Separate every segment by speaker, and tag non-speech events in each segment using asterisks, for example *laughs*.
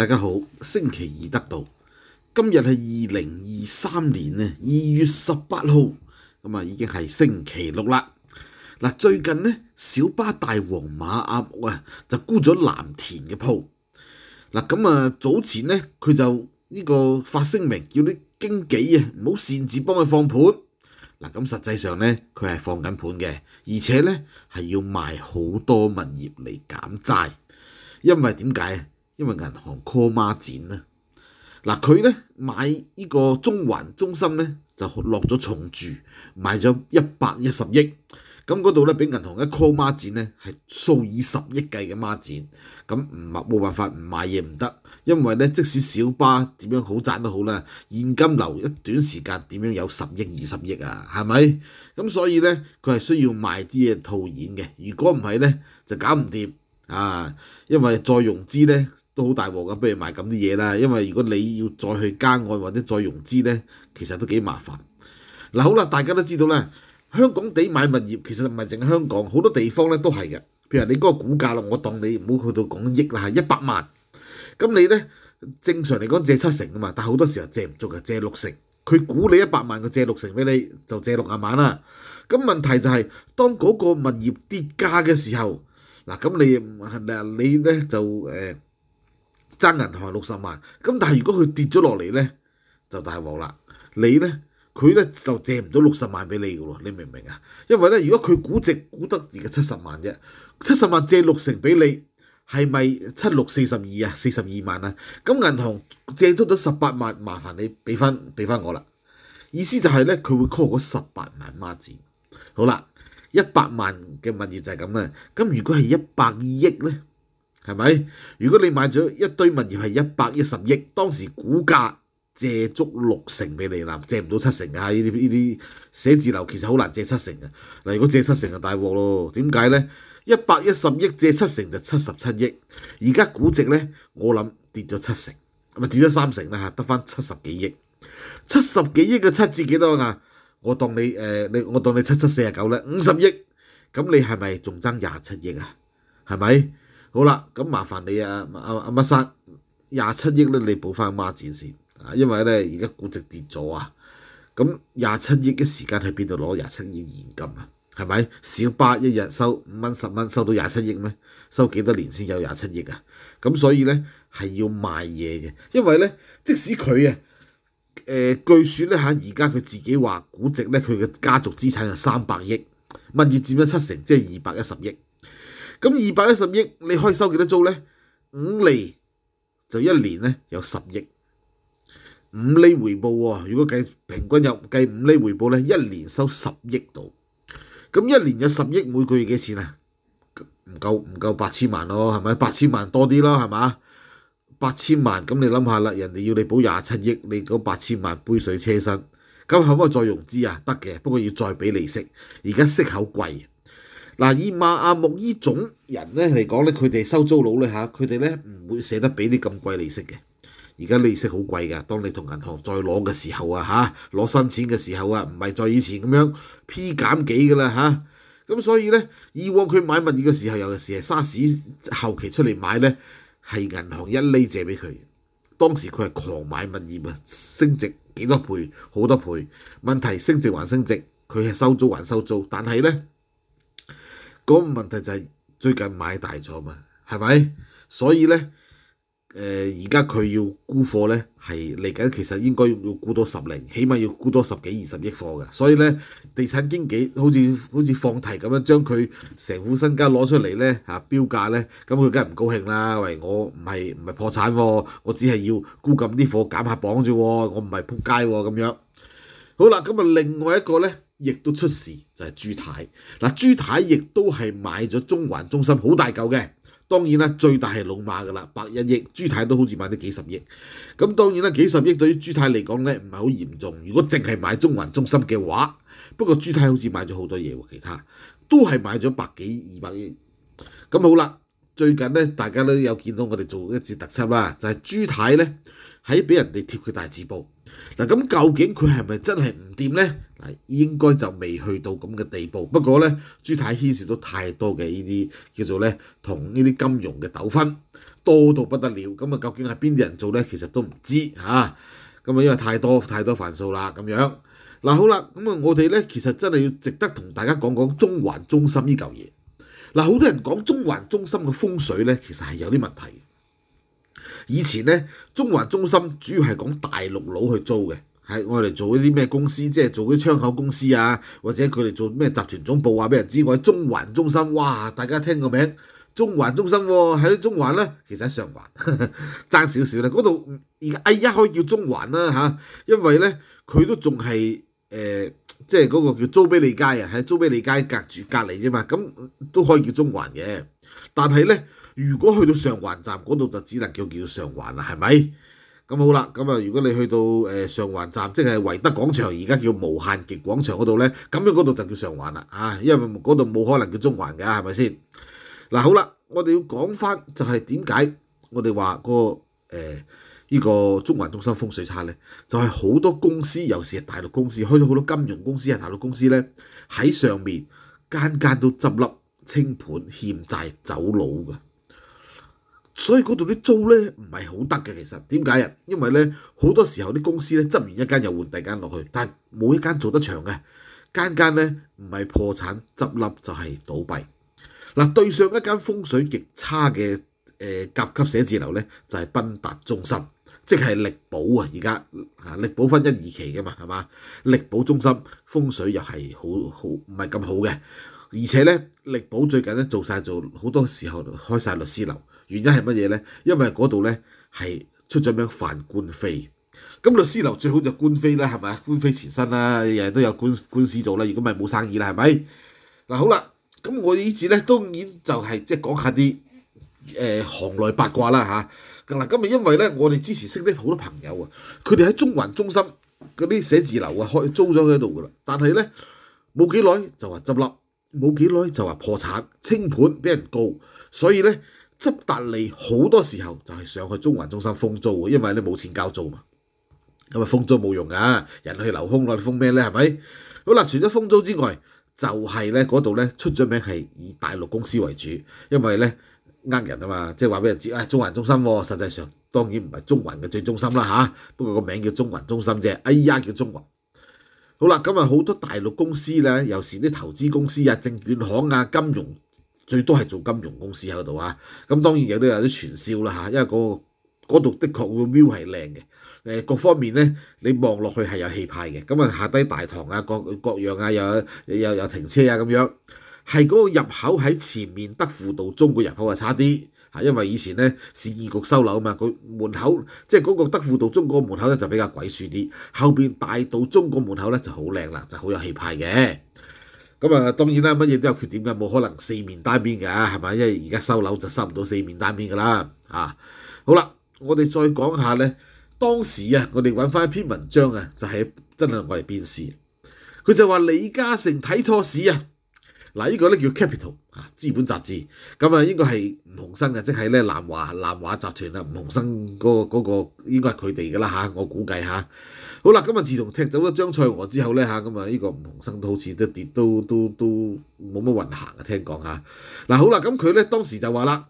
Speaker 1: 大家好，星期二得到今日系二零二三年呢二月十八号咁啊，已经系星期六啦。嗱，最近呢小巴大王马阿木啊，就沽咗蓝田嘅铺嗱。咁啊，早前呢佢就呢个发声明，叫啲经纪啊唔好擅自帮佢放盘嗱。咁实际上呢，佢系放紧盘嘅，而且呢系要卖好多物业嚟减债，因为点解啊？因為銀行 call 孖展啦，嗱佢咧買呢個中環中心咧就落咗重注，買咗一百一十億咁嗰度咧俾銀行一 call 孖展咧係數以十億計嘅孖展，咁唔買冇辦法唔買嘢唔得，因為咧即使小巴點樣好賺都好啦，現金流一短時間點樣有十億二十億啊？係咪？咁所以咧佢係需要賣啲嘢套現嘅。如果唔係咧就搞唔掂啊，因為再融資咧。都好大鑊噶，不如買咁啲嘢啦。因為如果你要再去加按或者再融資咧，其實都幾麻煩嗱。好啦，大家都知道咧，香港地買物業其實唔係淨係香港，好多地方咧都係嘅。譬如你嗰個股價啦，我當你唔好去到講億啦，係一百萬。咁你咧正常嚟講借七成啊嘛，但係好多時候借唔足嘅，借六成。佢估你一百萬嘅借六成俾你，就借六廿萬啦。咁問題就係當嗰個物業跌價嘅時候，嗱咁你你咧就誒？爭銀行六十萬，咁但係如果佢跌咗落嚟咧，就大鑊啦。你咧，佢咧就借唔到六十萬俾你嘅喎，你明唔明啊？因為咧，如果佢估值估得而家七十萬啫，七十萬借六成俾你，係咪七六四十二啊？四十二萬啊？咁銀行借多咗十八萬，麻煩你俾翻俾翻我啦。意思就係咧，佢會 call 嗰十八萬孖字。好啦，一百萬嘅物業就係咁啦。咁如果係一百億咧？係咪？如果你買咗一堆物業係一百一十億，當時股價借足六成俾你，啦，借唔到七成啊！呢啲呢啲寫字樓其實好難借七成嘅。嗱，如果借七成就大鑊咯。點解咧？一百一十億借七成就七十七億，而家估值咧，我諗跌咗七成，咪跌咗三成啦嚇，得翻七十幾億。七十幾億嘅七折幾多啊？我當你誒你我當你七七四廿九咧，五十億咁你係咪仲爭廿七億啊？係咪？好啦，咁麻煩你啊，阿阿乜生廿七億咧，你補翻孖展先啊！因為咧，而家估值跌咗啊！咁廿七億嘅時間喺邊度攞廿七億現金啊？係咪小巴一日收五蚊十蚊，收到廿七億咩？收幾多年先有廿七億啊？咁所以咧係要賣嘢嘅，因為咧，即使佢啊，誒據説咧嚇，而家佢自己話估值咧，佢嘅家族資產係三百億，物業佔咗七成，即係二百一十億。咁二百一十億你可以收幾多租呢？五厘就一年咧有十億五厘回報喎。如果計平均有計五厘回報咧，一年收十億度。咁一年有十億，每個月幾錢啊？唔夠唔夠八千萬咯，係咪八千萬多啲啦？係嘛？八千萬咁你諗下啦，人哋要你保廿七億，你嗰八千萬杯水車薪。咁可唔可以再融資啊？得嘅，不過要再俾利息，而家息口貴。嗱，以碼阿木依種人咧嚟講咧，佢哋收租佬咧嚇，佢哋咧唔會捨得俾啲咁貴利息嘅。而家利息好貴㗎，當你同銀行再攞嘅時候啊嚇，攞新錢嘅時候啊，唔係再以前咁樣 P 減幾㗎啦嚇。咁所以咧，以往佢買物業嘅時候，有嘅是係沙士後期出嚟買咧，係銀行一厘借俾佢。當時佢係狂買物業啊，升值幾多倍好多倍。問題升值還升值，佢係收租還收租，但係咧。嗰个问题就系最近买大咗嘛，系咪？所以咧，诶，而家佢要估货咧，系嚟紧其实应该要估多十零，起码要估多十几二十亿货嘅。所以咧，地产经纪好似好似放题咁样，将佢成副身家攞出嚟咧，吓标价咧，咁佢梗系唔高兴啦。喂，我唔系唔系破产喎，我只系要估咁啲货减下磅啫，我唔系扑街喎，咁样。好啦，咁啊，另外一个咧。亦都出事就係朱太嗱，朱太亦都係買咗中環中心好大嚿嘅。當然啦，最大係老馬噶啦，百一億。朱太都好似買咗幾十億咁。當然啦，幾十億對於朱太嚟講咧唔係好嚴重。如果淨係買中環中心嘅話，不過朱太好似買咗好多嘢喎，其他都係買咗百幾二百億咁。好啦，最近咧大家都有見到我哋做一次特輯啦，就係朱太咧喺俾人哋貼佢大字報嗱。咁究竟佢係咪真係唔掂咧？嗱，應該就未去到咁嘅地步。不過咧，朱太牽涉到太多嘅呢啲叫做咧，同呢啲金融嘅糾紛多到不得了。咁啊，究竟係邊啲人做咧？其實都唔知嚇。咁啊，因為太多太多犯數啦咁樣。嗱，好啦，咁啊，我哋咧其實真係要值得同大家講講中環中心呢嚿嘢。嗱，好多人講中環中心嘅風水咧，其實係有啲問題。以前咧，中環中心主要係講大陸佬去租嘅。係我哋做啲咩公司，即係做啲窗口公司啊，或者佢哋做咩集團總部啊，知，我喺中環中心，哇！大家聽個名，中環中心喺中環咧，其實喺上環 *laughs* 爭少少啦。嗰度而家哎呀可以叫中環啦嚇，因為咧佢都仲係誒，即係嗰個叫租俾利街啊，喺租俾利街隔住隔離啫嘛，咁都可以叫中環嘅。但係咧，如果去到上環站嗰度，就只能叫叫上環啦，係咪？咁好啦，咁啊，如果你去到誒上環站，即係維德廣場，而家叫無限極廣場嗰度咧，咁樣嗰度就叫上環啦，啊，因為嗰度冇可能叫中環㗎，係咪先？嗱，好啦，我哋要講翻就係點解我哋話嗰個誒依個中環中心風水差咧，就係好多公司，尤其是大陸公司，開咗好多金融公司啊，大陸公司咧喺上面間間都執笠、清盤、欠債、走佬嘅。所以嗰度啲租咧唔係好得嘅。其實點解啊？因為咧好多時候啲公司咧執完一間又換第二間落去，但係冇一間做得長嘅，間間咧唔係破產執笠就係倒閉。嗱，對上一間風水極差嘅誒甲級寫字樓咧，就係賓達中心，即係力寶啊。而家啊，力寶分一二期嘅嘛，係嘛？力寶中心風水又係好好唔係咁好嘅，而且咧力寶最近咧做曬做好多時候開曬律師樓。原因係乜嘢咧？因為嗰度咧係出咗名犯官非，咁律師樓最好就官非啦，係咪啊？官非前身啦，日日都有官官司做啦。如果唔係冇生意啦，係咪嗱？好啦，咁我呢次咧當然就係即係講下啲誒行內八卦啦嚇嗱。今日因為咧，我哋之前識啲好多朋友啊，佢哋喺中環中心嗰啲寫字樓啊開租咗喺度噶啦，但係咧冇幾耐就話執笠，冇幾耐就話破產清盤俾人告，所以咧。執達利好多時候就係上去中環中心封租因為你冇錢交租嘛。咁啊封租冇用噶，人去留空啦，你封咩咧？係咪？好啦，除咗封租之外，就係咧嗰度咧出咗名係以大陸公司為主，因為咧呃人啊嘛，即係話俾人知啊。中環中心，實際上當然唔係中環嘅最中心啦嚇，不過個名叫中環中心啫。哎呀，叫中環。好啦，咁啊好多大陸公司咧，有時啲投資公司啊、證券行啊、金融。最多係做金融公司喺度啊，咁當然有都有啲傳銷啦嚇，因為嗰嗰度的確會 view 係靚嘅，誒各方面咧你望落去係有氣派嘅，咁啊下低大堂啊各各樣啊又又又停車啊咁樣，係嗰個入口喺前面德輔道中嗰入口啊差啲嚇，因為以前咧市議局收樓啊嘛，佢門口即係嗰個德輔道中嗰個門口咧就比較鬼樹啲，後邊大道中嗰個門口咧就好靚啦，就好有氣派嘅。咁啊，當然啦，乜嘢都有缺點嘅，冇可能四面單面嘅係咪？因為而家收樓就收唔到四面單面噶啦嚇。好啦，我哋再講下咧，當時啊，我哋揾翻一篇文章啊，就係真係我哋辨事，佢就話李嘉誠睇錯市啊。嗱，呢個咧叫 capital 啊，資本雜誌咁啊，應該係吳洪生嘅，即係咧南華南華集團啊，吳洪生嗰個嗰個應該係佢哋噶啦嚇，我估計嚇。好啦，咁啊，自從踢走咗張賽娥之後咧嚇，咁啊呢個吳洪生都好似都跌都都都冇乜運行啊，聽講嚇。嗱好啦，咁佢咧當時就話啦，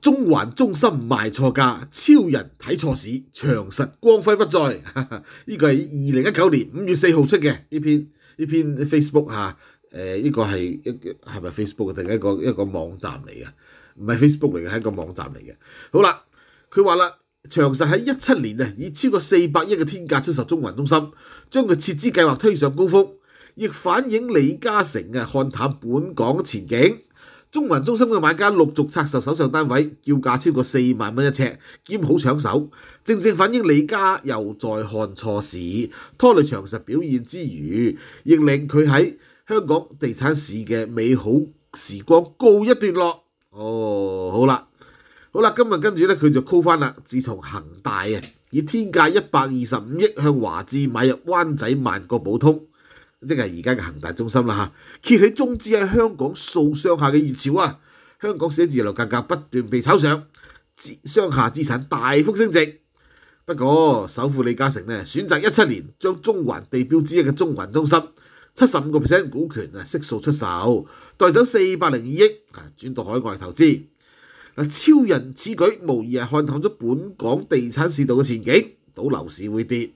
Speaker 1: 中環中心賣錯價，超人睇錯市，長實光輝不在。*laughs* 呢個係二零一九年五月四號出嘅呢篇呢篇 Facebook 嚇。誒呢個係一係咪 Facebook 定一個一個網站嚟嘅？唔係 Facebook 嚟嘅，係一個網站嚟嘅。好啦，佢話啦，長實喺一七年啊，以超過四百億嘅天價出售中環中心，將佢撤資計劃推上高峰，亦反映李嘉誠啊看淡本港前景。中環中心嘅買家陸續拆售手上單位，叫價超過四萬蚊一尺，兼好搶手，正正反映李家又在看錯市，拖累長實表現之餘，亦令佢喺。香港地产市嘅美好时光告一段落哦，好啦，好啦，今日跟住咧，佢就 call 翻啦。自从恒大啊以天价一百二十五亿向华智买入湾仔万国宝通，即系而家嘅恒大中心啦吓，揭起中止喺香港数商下嘅热潮啊！香港写字楼价格不断被炒上，商厦资产大幅升值。不过首富李嘉诚咧，选择一七年将中环地标之一嘅中环中心。七十五個 percent 股權啊，悉數出售，帶走四百零二億啊，轉到海外投資。嗱，超人此舉無疑係看透咗本港地產市道嘅前景，賭樓市會跌。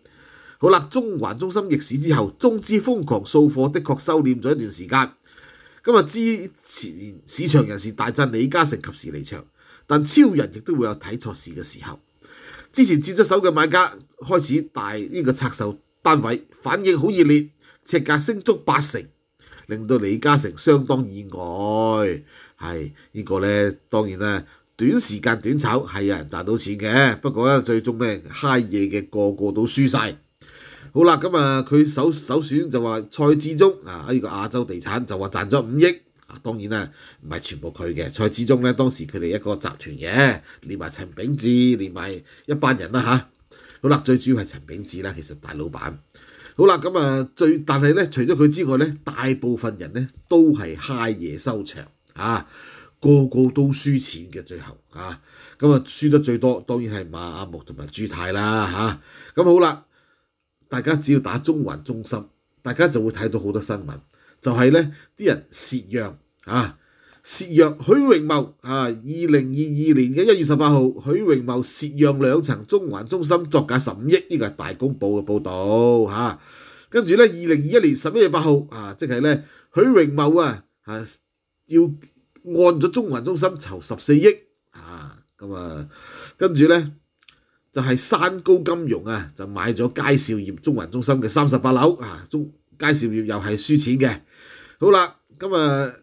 Speaker 1: 好啦，中環中心逆市之後，中資瘋狂掃貨，的確收斂咗一段時間。今日之前市場人士大讚李嘉誠及時離場，但超人亦都會有睇錯市嘅時候。之前接咗手嘅買家開始大呢個拆售。反应好热烈，尺价升足八成，令到李嘉诚相当意外。系呢个咧，当然啦，短时间短炒系有人赚到钱嘅。不过咧，最终咧，嗨嘢嘅个个都输晒。好啦，咁啊，佢首首选就话蔡志忠啊，呢个亚洲地产就话赚咗五亿。啊，当然啦，唔系全部佢嘅。蔡志忠咧，当时佢哋一个集团嘅，连埋陈炳志，连埋一班人啦吓。好啦，最主要係陳炳智啦。其實大老闆好啦，咁啊最但係咧，除咗佢之外咧，大部分人咧都係嗨夜收場啊，個個都輸錢嘅最後啊。咁啊，輸得最多當然係馬木同埋朱太啦嚇。咁好啦，大家只要打中環中心，大家就會睇到好多新聞，就係咧啲人涉讓啊。涉讓許榮茂啊，二零二二年嘅一月十八號，許榮茂涉讓兩層中環中心作价十五億，呢個係大公報嘅報導吓。跟住咧，二零二一年十一月八號啊，即係咧，許榮茂啊啊要按咗中環中心籌十四億啊，咁啊，跟住咧就係山高金融啊，就買咗佳兆業中環中心嘅三十八樓啊，中佳兆業又係輸錢嘅。好啦，咁啊～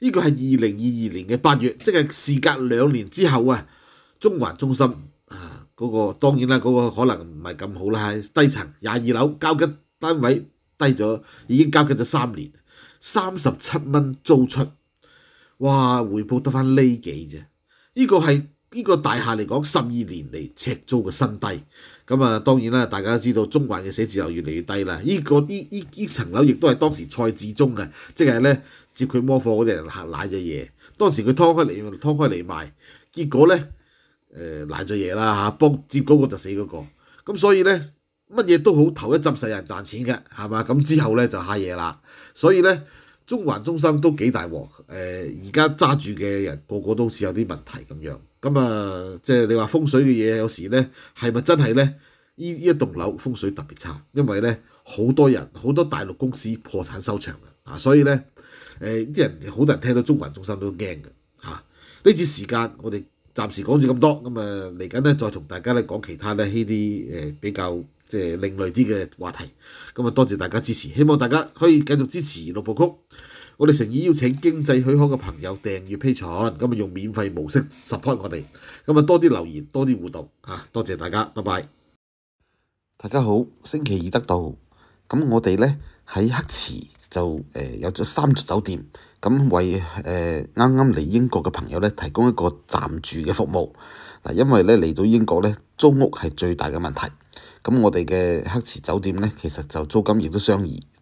Speaker 1: 呢個係二零二二年嘅八月，即係事隔兩年之後啊，中環中心啊嗰個當然啦，嗰個可能唔係咁好啦，係低層廿二樓交吉單位低咗，已經交吉咗三年，三十七蚊租出，哇！回報得翻呢幾啫，呢個係。呢個大廈嚟講，十二年嚟赤租嘅新低咁啊！當然啦，大家都知道中環嘅寫字樓越嚟越低啦。呢個呢呢呢層樓亦都係當時蔡志忠嘅，即係咧接佢魔貨嗰啲人嚇賴咗嘢。當時佢拖開嚟拖開嚟賣，結果咧誒賴咗嘢啦嚇，幫接嗰個就死嗰個咁，所以咧乜嘢都好，頭一陣世人賺錢嘅係嘛咁之後咧就蝦嘢啦。所以咧中環中心都幾大鑊誒，而家揸住嘅人個個都似有啲問題咁樣。咁啊，即係你話風水嘅嘢，有時咧係咪真係咧？依依一棟樓風水特別差，因為咧好多人好多大陸公司破產收場嘅啊，所以咧誒啲人好多人聽到中環中心都驚嘅嚇。呢次時間我哋暫時講住咁多，咁啊嚟緊咧再同大家咧講其他咧呢啲誒比較即係另類啲嘅話題。咁啊，多謝大家支持，希望大家可以繼續支持六部曲。我哋誠意邀請經濟許可嘅朋友訂閱批存，咁啊用免費模式 support 我哋，咁啊多啲留言，多啲互動嚇，多謝大家，拜拜。大家好，星期二得到咁我哋咧喺黑池就有咗三座酒店，咁為誒啱啱嚟英國嘅朋友咧提供一個暫住嘅服務嗱，因為咧嚟到英國咧租屋係最大嘅問題，咁我哋嘅黑池酒店咧其實就租金亦都相宜。